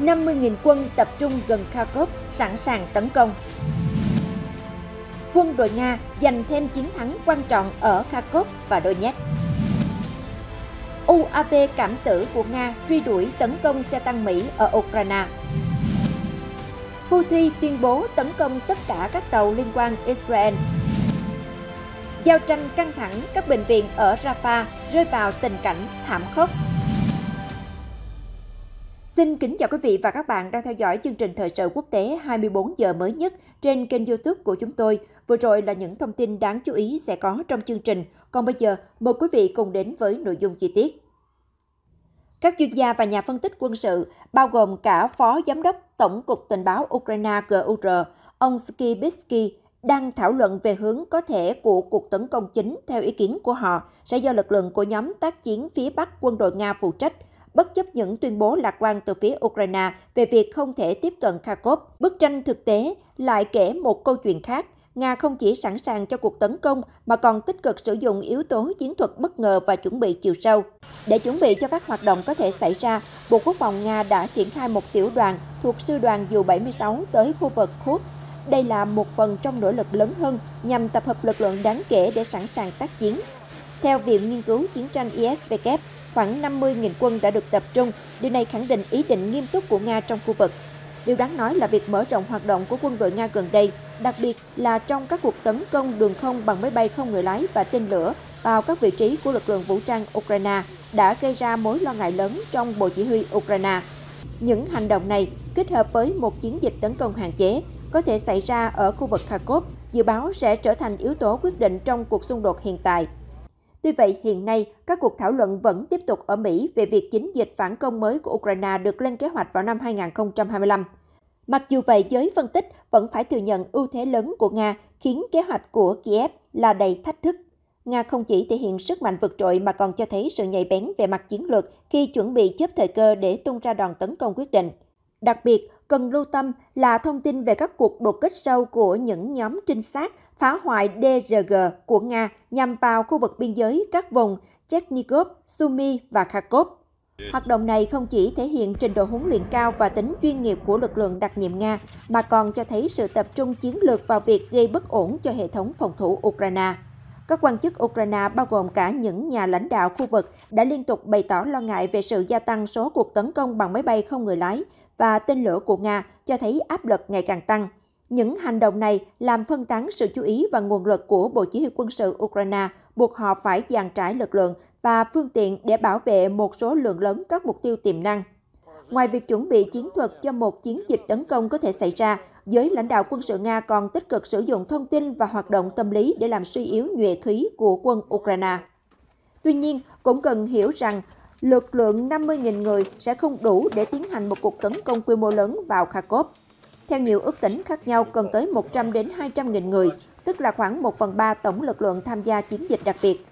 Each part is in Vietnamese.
50.000 quân tập trung gần Kharkov sẵn sàng tấn công. Quân đội Nga giành thêm chiến thắng quan trọng ở Kharkov và Donetsk. UAV cảm tử của Nga truy đuổi tấn công xe tăng Mỹ ở Ukraine. Houthi tuyên bố tấn công tất cả các tàu liên quan Israel. Giao tranh căng thẳng, các bệnh viện ở Rafah rơi vào tình cảnh thảm khốc. Xin kính chào quý vị và các bạn đang theo dõi chương trình thời sự quốc tế 24 giờ mới nhất trên kênh YouTube của chúng tôi. Vừa rồi là những thông tin đáng chú ý sẽ có trong chương trình. Còn bây giờ, mời quý vị cùng đến với nội dung chi tiết. Các chuyên gia và nhà phân tích quân sự, bao gồm cả Phó Giám đốc Tổng cục Tình báo Ukraine GUR, ông Skibitsky, đang thảo luận về hướng có thể của cuộc tấn công chính theo ý kiến của họ sẽ do lực lượng của nhóm tác chiến phía Bắc quân đội Nga phụ trách – bất chấp những tuyên bố lạc quan từ phía Ukraine về việc không thể tiếp cận Kharkov. Bức tranh thực tế lại kể một câu chuyện khác. Nga không chỉ sẵn sàng cho cuộc tấn công mà còn tích cực sử dụng yếu tố chiến thuật bất ngờ và chuẩn bị chiều sâu. Để chuẩn bị cho các hoạt động có thể xảy ra, Bộ Quốc phòng Nga đã triển khai một tiểu đoàn thuộc sư đoàn dù 76 tới khu vực Khúc. Đây là một phần trong nỗ lực lớn hơn nhằm tập hợp lực lượng đáng kể để sẵn sàng tác chiến. Theo Viện Nghiên cứu Chiến tranh ISVK, khoảng 50.000 quân đã được tập trung. Điều này khẳng định ý định nghiêm túc của Nga trong khu vực. Điều đáng nói là việc mở rộng hoạt động của quân đội Nga gần đây, đặc biệt là trong các cuộc tấn công đường không bằng máy bay không người lái và tên lửa vào các vị trí của lực lượng vũ trang Ukraine đã gây ra mối lo ngại lớn trong Bộ Chỉ huy Ukraine. Những hành động này kết hợp với một chiến dịch tấn công hạn chế có thể xảy ra ở khu vực Kharkov, dự báo sẽ trở thành yếu tố quyết định trong cuộc xung đột hiện tại. Tuy vậy, hiện nay, các cuộc thảo luận vẫn tiếp tục ở Mỹ về việc chính dịch phản công mới của Ukraine được lên kế hoạch vào năm 2025. Mặc dù vậy, giới phân tích vẫn phải thừa nhận ưu thế lớn của Nga khiến kế hoạch của Kiev là đầy thách thức. Nga không chỉ thể hiện sức mạnh vượt trội mà còn cho thấy sự nhạy bén về mặt chiến lược khi chuẩn bị chớp thời cơ để tung ra đòn tấn công quyết định. Đặc biệt, cần lưu tâm là thông tin về các cuộc đột kích sâu của những nhóm trinh sát phá hoại DRG của Nga nhằm vào khu vực biên giới các vùng Chernigov, Sumy và Kharkov. Hoạt động này không chỉ thể hiện trình độ huấn luyện cao và tính chuyên nghiệp của lực lượng đặc nhiệm Nga, mà còn cho thấy sự tập trung chiến lược vào việc gây bất ổn cho hệ thống phòng thủ Ukraine. Các quan chức Ukraine, bao gồm cả những nhà lãnh đạo khu vực, đã liên tục bày tỏ lo ngại về sự gia tăng số cuộc tấn công bằng máy bay không người lái và tên lửa của Nga cho thấy áp lực ngày càng tăng. Những hành động này làm phân tán sự chú ý và nguồn lực của Bộ Chỉ huy quân sự Ukraine, buộc họ phải dàn trải lực lượng và phương tiện để bảo vệ một số lượng lớn các mục tiêu tiềm năng. Ngoài việc chuẩn bị chiến thuật cho một chiến dịch tấn công có thể xảy ra, giới lãnh đạo quân sự Nga còn tích cực sử dụng thông tin và hoạt động tâm lý để làm suy yếu nhuệ khí của quân Ukraine. Tuy nhiên, cũng cần hiểu rằng lực lượng 50.000 người sẽ không đủ để tiến hành một cuộc tấn công quy mô lớn vào Kharkov. Theo nhiều ước tính khác nhau, cần tới 100 đến 200.000 người, tức là khoảng 1 phần 3 tổng lực lượng tham gia chiến dịch đặc biệt.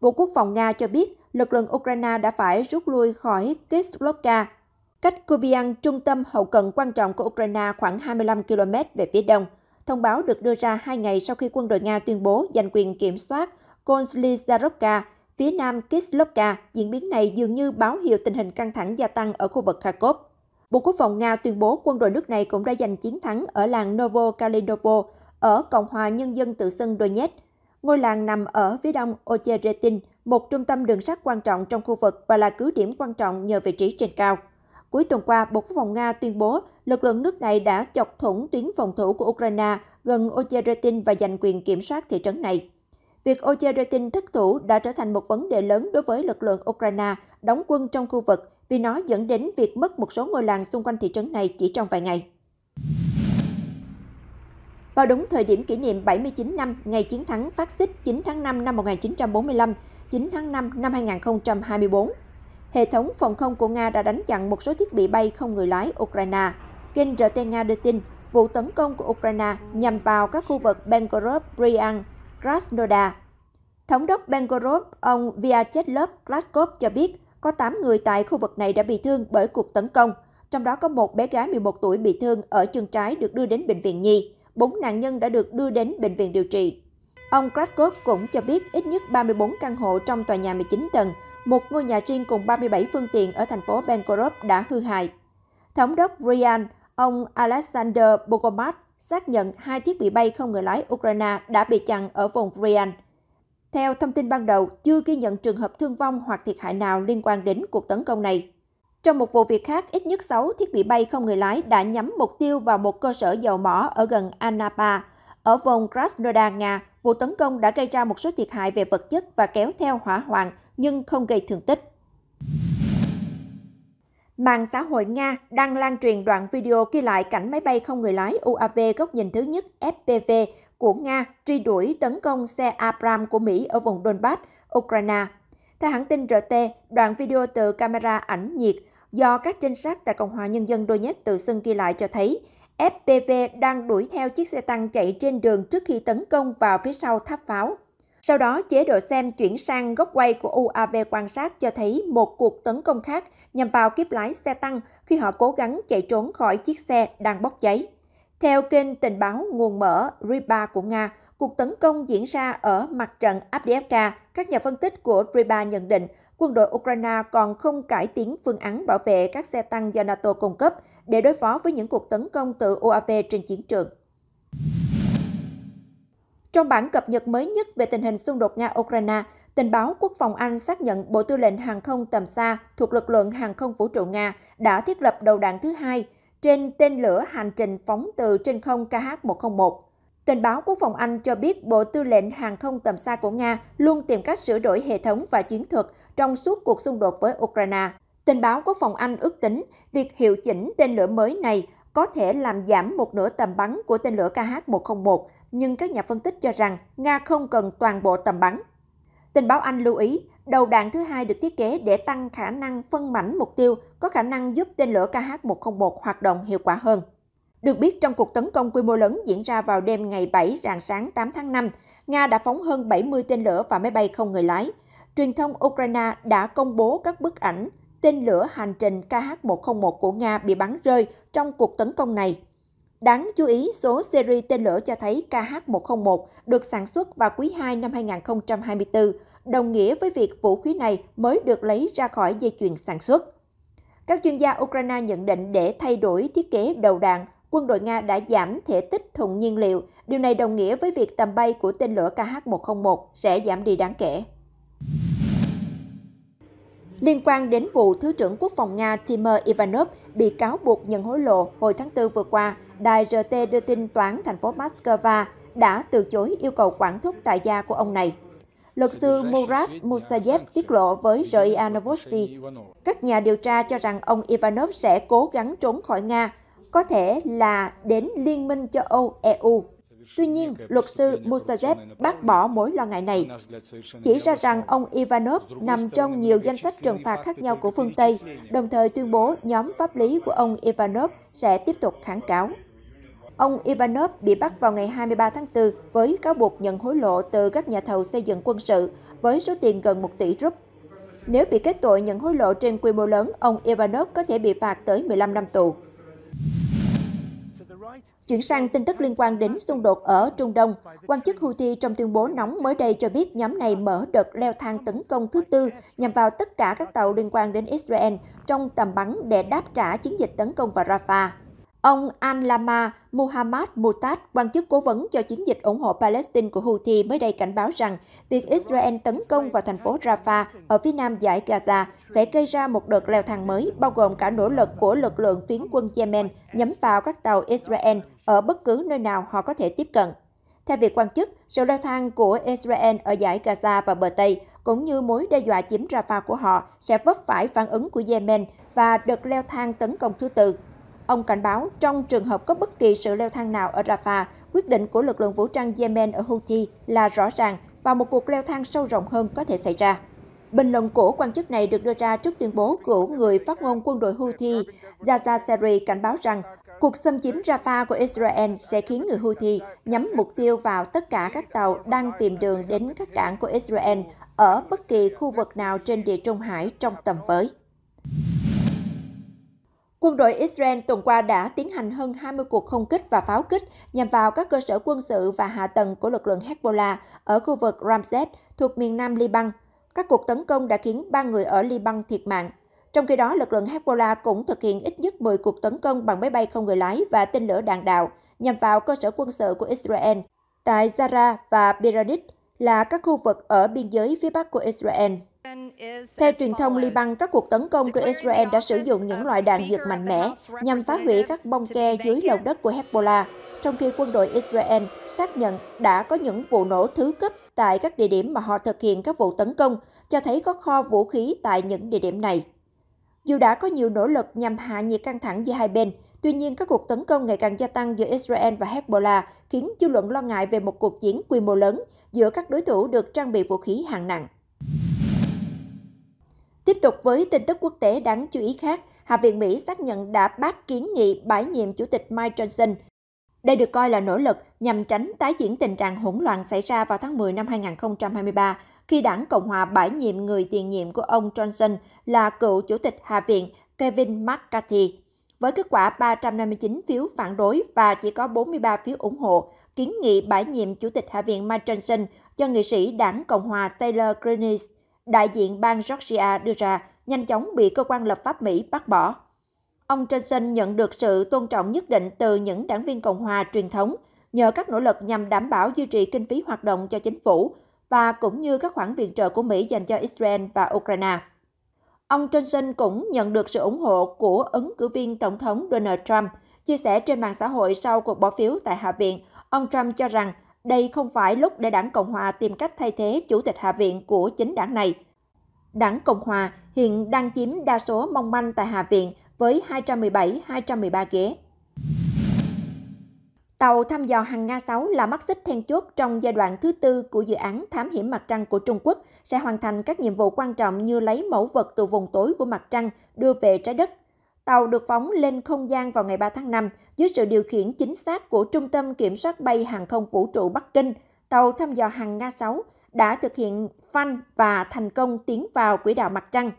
Bộ Quốc phòng Nga cho biết lực lượng Ukraine đã phải rút lui khỏi Kislovka, cách Kupiansk, trung tâm hậu cần quan trọng của Ukraine khoảng 25 km về phía đông. Thông báo được đưa ra hai ngày sau khi quân đội Nga tuyên bố giành quyền kiểm soát Konslyarovka, phía nam Kislovka, diễn biến này dường như báo hiệu tình hình căng thẳng gia tăng ở khu vực Kharkov. Bộ Quốc phòng Nga tuyên bố quân đội nước này cũng đã giành chiến thắng ở làng Novo Kalinovo ở Cộng hòa Nhân dân tự xưng Donetsk. Ngôi làng nằm ở phía đông Ocheretin, một trung tâm đường sắt quan trọng trong khu vực và là cứ điểm quan trọng nhờ vị trí trên cao. Cuối tuần qua, Bộ Quốc phòng Nga tuyên bố lực lượng nước này đã chọc thủng tuyến phòng thủ của Ukraine gần Ocheretin và giành quyền kiểm soát thị trấn này. Việc Ocheretin thất thủ đã trở thành một vấn đề lớn đối với lực lượng Ukraine đóng quân trong khu vực vì nó dẫn đến việc mất một số ngôi làng xung quanh thị trấn này chỉ trong vài ngày. Vào đúng thời điểm kỷ niệm 79 năm ngày chiến thắng phát xít 9 tháng 5 năm 1945, 9 tháng 5 năm 2024, hệ thống phòng không của Nga đã đánh chặn một số thiết bị bay không người lái Ukraine. Kênh RT Nga đưa tin vụ tấn công của Ukraine nhằm vào các khu vực Belgorod, Bryansk, Krasnodar. Thống đốc Belgorod, ông Vyacheslav Klaskov cho biết có 8 người tại khu vực này đã bị thương bởi cuộc tấn công, trong đó có một bé gái 11 tuổi bị thương ở chân trái được đưa đến bệnh viện Nhi. Bốn nạn nhân đã được đưa đến bệnh viện điều trị. Ông Kratkov cũng cho biết ít nhất 34 căn hộ trong tòa nhà 19 tầng, một ngôi nhà riêng cùng 37 phương tiện ở thành phố Belgorod đã hư hại. Thống đốc Ryan, ông Alexander Bogomat xác nhận hai thiết bị bay không người lái Ukraine đã bị chặn ở vùng Bryansk. Theo thông tin ban đầu, chưa ghi nhận trường hợp thương vong hoặc thiệt hại nào liên quan đến cuộc tấn công này. Trong một vụ việc khác, ít nhất 6 thiết bị bay không người lái đã nhắm mục tiêu vào một cơ sở dầu mỏ ở gần Anapa. Ở vùng Krasnodar, Nga, vụ tấn công đã gây ra một số thiệt hại về vật chất và kéo theo hỏa hoạn nhưng không gây thương tích. Mạng xã hội Nga đang lan truyền đoạn video ghi lại cảnh máy bay không người lái UAV góc nhìn thứ nhất FPV của Nga truy đuổi tấn công xe Abram của Mỹ ở vùng Donbass, Ukraine. Theo hãng tin RT, đoạn video từ camera ảnh nhiệt do các trinh sát tại Cộng hòa Nhân dân đôi nhất tự xưng ghi lại cho thấy FPV đang đuổi theo chiếc xe tăng chạy trên đường trước khi tấn công vào phía sau tháp pháo sau đó, chế độ xem chuyển sang góc quay của UAV quan sát cho thấy một cuộc tấn công khác nhằm vào kiếp lái xe tăng khi họ cố gắng chạy trốn khỏi chiếc xe đang bốc cháy. Theo kênh tình báo nguồn mở RIBA của Nga, cuộc tấn công diễn ra ở mặt trận Abdiivka. Các nhà phân tích của RIBA nhận định quân đội Ukraine còn không cải tiến phương án bảo vệ các xe tăng do NATO cung cấp để đối phó với những cuộc tấn công từ UAV trên chiến trường. Trong bản cập nhật mới nhất về tình hình xung đột Nga-Ukraine, tình báo quốc phòng Anh xác nhận Bộ Tư lệnh Hàng không tầm xa thuộc lực lượng hàng không vũ trụ Nga đã thiết lập đầu đạn thứ hai trên tên lửa hành trình phóng từ trên không KH-101. Tình báo quốc phòng Anh cho biết Bộ Tư lệnh Hàng không tầm xa của Nga luôn tìm cách sửa đổi hệ thống và chiến thuật trong suốt cuộc xung đột với Ukraine. Tình báo quốc phòng Anh ước tính việc hiệu chỉnh tên lửa mới này có thể làm giảm một nửa tầm bắn của tên lửa KH-101, nhưng các nhà phân tích cho rằng Nga không cần toàn bộ tầm bắn. Tình báo Anh lưu ý, đầu đạn thứ hai được thiết kế để tăng khả năng phân mảnh mục tiêu, có khả năng giúp tên lửa KH-101 hoạt động hiệu quả hơn. Được biết, trong cuộc tấn công quy mô lớn diễn ra vào đêm ngày 7 rạng sáng 8 tháng 5, Nga đã phóng hơn 70 tên lửa và máy bay không người lái. Truyền thông Ukraine đã công bố các bức ảnh tên lửa hành trình KH-101 của Nga bị bắn rơi trong cuộc tấn công này. Đáng chú ý, số series tên lửa cho thấy KH-101 được sản xuất vào quý 2 năm 2024, đồng nghĩa với việc vũ khí này mới được lấy ra khỏi dây chuyền sản xuất. Các chuyên gia Ukraine nhận định để thay đổi thiết kế đầu đạn, quân đội Nga đã giảm thể tích thùng nhiên liệu. Điều này đồng nghĩa với việc tầm bay của tên lửa KH-101 sẽ giảm đi đáng kể. Liên quan đến vụ Thứ trưởng Quốc phòng Nga Timur Ivanov bị cáo buộc nhận hối lộ hồi tháng 4 vừa qua, đài RT đưa tin toán thành phố Moscow đã từ chối yêu cầu quản thúc tại gia của ông này. Luật sư Murat Musayev tiết lộ với RIA Novosti, các nhà điều tra cho rằng ông Ivanov sẽ cố gắng trốn khỏi Nga, có thể là đến Liên minh châu Âu EU Tuy nhiên, luật sư Musajev bác bỏ mối lo ngại này, chỉ ra rằng ông Ivanov nằm trong nhiều danh sách trừng phạt khác nhau của phương Tây, đồng thời tuyên bố nhóm pháp lý của ông Ivanov sẽ tiếp tục kháng cáo. Ông Ivanov bị bắt vào ngày 23 tháng 4 với cáo buộc nhận hối lộ từ các nhà thầu xây dựng quân sự với số tiền gần 1 tỷ rúp. Nếu bị kết tội nhận hối lộ trên quy mô lớn, ông Ivanov có thể bị phạt tới 15 năm tù. Chuyển sang tin tức liên quan đến xung đột ở Trung Đông, quan chức Houthi trong tuyên bố nóng mới đây cho biết nhóm này mở đợt leo thang tấn công thứ tư nhằm vào tất cả các tàu liên quan đến Israel trong tầm bắn để đáp trả chiến dịch tấn công vào Rafah. Ông Al-Lama Muhammad Mutad, quan chức cố vấn cho chiến dịch ủng hộ Palestine của Houthi mới đây cảnh báo rằng việc Israel tấn công vào thành phố Rafah ở phía nam giải Gaza sẽ gây ra một đợt leo thang mới, bao gồm cả nỗ lực của lực lượng phiến quân Yemen nhắm vào các tàu Israel ở bất cứ nơi nào họ có thể tiếp cận. Theo việc quan chức, sự leo thang của Israel ở giải Gaza và bờ Tây cũng như mối đe dọa chiếm Rafah của họ sẽ vấp phải phản ứng của Yemen và đợt leo thang tấn công thứ tư. Ông cảnh báo trong trường hợp có bất kỳ sự leo thang nào ở Rafah, quyết định của lực lượng vũ trang Yemen ở Houthi là rõ ràng và một cuộc leo thang sâu rộng hơn có thể xảy ra. Bình luận của quan chức này được đưa ra trước tuyên bố của người phát ngôn quân đội Houthi Yaza Seri cảnh báo rằng cuộc xâm chiếm Rafah của Israel sẽ khiến người Houthi nhắm mục tiêu vào tất cả các tàu đang tìm đường đến các cảng của Israel ở bất kỳ khu vực nào trên địa Trung Hải trong tầm với. Quân đội Israel tuần qua đã tiến hành hơn 20 cuộc không kích và pháo kích nhằm vào các cơ sở quân sự và hạ tầng của lực lượng Hezbollah ở khu vực Ramsey thuộc miền nam Liban. Các cuộc tấn công đã khiến ba người ở Liban thiệt mạng. Trong khi đó, lực lượng Hezbollah cũng thực hiện ít nhất 10 cuộc tấn công bằng máy bay không người lái và tên lửa đạn đạo nhằm vào cơ sở quân sự của Israel tại Zara và Biradit là các khu vực ở biên giới phía bắc của Israel. Theo truyền thông Liban, các cuộc tấn công của Israel đã sử dụng những loại đạn dược mạnh mẽ nhằm phá hủy các bong ke dưới lòng đất của Hezbollah, trong khi quân đội Israel xác nhận đã có những vụ nổ thứ cấp tại các địa điểm mà họ thực hiện các vụ tấn công, cho thấy có kho vũ khí tại những địa điểm này. Dù đã có nhiều nỗ lực nhằm hạ nhiệt căng thẳng giữa hai bên, tuy nhiên các cuộc tấn công ngày càng gia tăng giữa Israel và Hezbollah khiến dư luận lo ngại về một cuộc chiến quy mô lớn giữa các đối thủ được trang bị vũ khí hạng nặng. Tiếp tục với tin tức quốc tế đáng chú ý khác, Hạ viện Mỹ xác nhận đã bác kiến nghị bãi nhiệm Chủ tịch Mike Johnson. Đây được coi là nỗ lực nhằm tránh tái diễn tình trạng hỗn loạn xảy ra vào tháng 10 năm 2023 khi đảng Cộng hòa bãi nhiệm người tiền nhiệm của ông Johnson là cựu Chủ tịch Hạ viện Kevin McCarthy. Với kết quả 359 phiếu phản đối và chỉ có 43 phiếu ủng hộ, kiến nghị bãi nhiệm Chủ tịch Hạ viện Mike Johnson cho nghị sĩ đảng Cộng hòa Taylor Greenish đại diện bang Georgia đưa ra, nhanh chóng bị cơ quan lập pháp Mỹ bác bỏ. Ông Johnson nhận được sự tôn trọng nhất định từ những đảng viên Cộng hòa truyền thống nhờ các nỗ lực nhằm đảm bảo duy trì kinh phí hoạt động cho chính phủ và cũng như các khoản viện trợ của Mỹ dành cho Israel và Ukraine. Ông Johnson cũng nhận được sự ủng hộ của ứng cử viên Tổng thống Donald Trump. Chia sẻ trên mạng xã hội sau cuộc bỏ phiếu tại Hạ viện, ông Trump cho rằng đây không phải lúc để đảng Cộng Hòa tìm cách thay thế Chủ tịch Hạ viện của chính đảng này. Đảng Cộng Hòa hiện đang chiếm đa số mong manh tại Hạ viện với 217-213 ghế. Tàu thăm dò hàng Nga 6 là mắt xích then chốt trong giai đoạn thứ tư của dự án thám hiểm mặt trăng của Trung Quốc sẽ hoàn thành các nhiệm vụ quan trọng như lấy mẫu vật từ vùng tối của mặt trăng đưa về trái đất Tàu được phóng lên không gian vào ngày 3 tháng 5 dưới sự điều khiển chính xác của Trung tâm Kiểm soát bay hàng không vũ trụ Bắc Kinh. Tàu thăm dò hàng Nga 6 đã thực hiện phanh và thành công tiến vào quỹ đạo mặt trăng.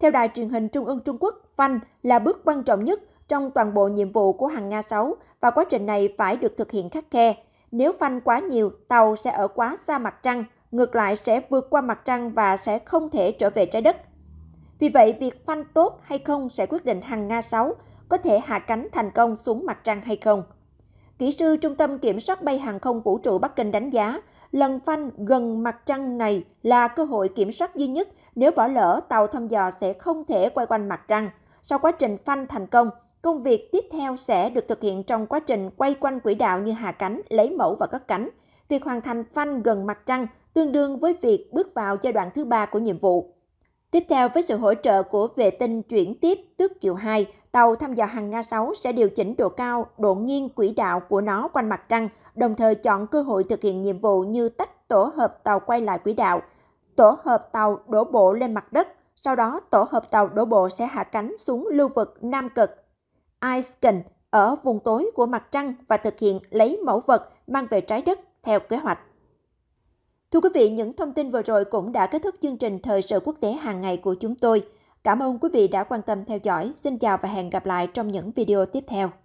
Theo đài truyền hình Trung ương Trung Quốc, phanh là bước quan trọng nhất trong toàn bộ nhiệm vụ của hàng Nga 6 và quá trình này phải được thực hiện khắc khe. Nếu phanh quá nhiều, tàu sẽ ở quá xa mặt trăng, ngược lại sẽ vượt qua mặt trăng và sẽ không thể trở về trái đất. Vì vậy, việc phanh tốt hay không sẽ quyết định hàng Nga 6 có thể hạ cánh thành công xuống mặt trăng hay không. Kỹ sư Trung tâm Kiểm soát bay hàng không vũ trụ Bắc Kinh đánh giá, lần phanh gần mặt trăng này là cơ hội kiểm soát duy nhất nếu bỏ lỡ tàu thăm dò sẽ không thể quay quanh mặt trăng. Sau quá trình phanh thành công, công việc tiếp theo sẽ được thực hiện trong quá trình quay quanh quỹ đạo như hạ cánh, lấy mẫu và cất cánh. Việc hoàn thành phanh gần mặt trăng tương đương với việc bước vào giai đoạn thứ ba của nhiệm vụ. Tiếp theo, với sự hỗ trợ của vệ tinh chuyển tiếp tước Kiều 2, tàu thăm dò hàng Nga 6 sẽ điều chỉnh độ cao, độ nghiêng quỹ đạo của nó quanh mặt trăng, đồng thời chọn cơ hội thực hiện nhiệm vụ như tách tổ hợp tàu quay lại quỹ đạo, tổ hợp tàu đổ bộ lên mặt đất, sau đó tổ hợp tàu đổ bộ sẽ hạ cánh xuống lưu vực Nam Cực, Iceland, ở vùng tối của mặt trăng và thực hiện lấy mẫu vật mang về trái đất theo kế hoạch. Thưa quý vị, những thông tin vừa rồi cũng đã kết thúc chương trình Thời sự quốc tế hàng ngày của chúng tôi. Cảm ơn quý vị đã quan tâm theo dõi. Xin chào và hẹn gặp lại trong những video tiếp theo.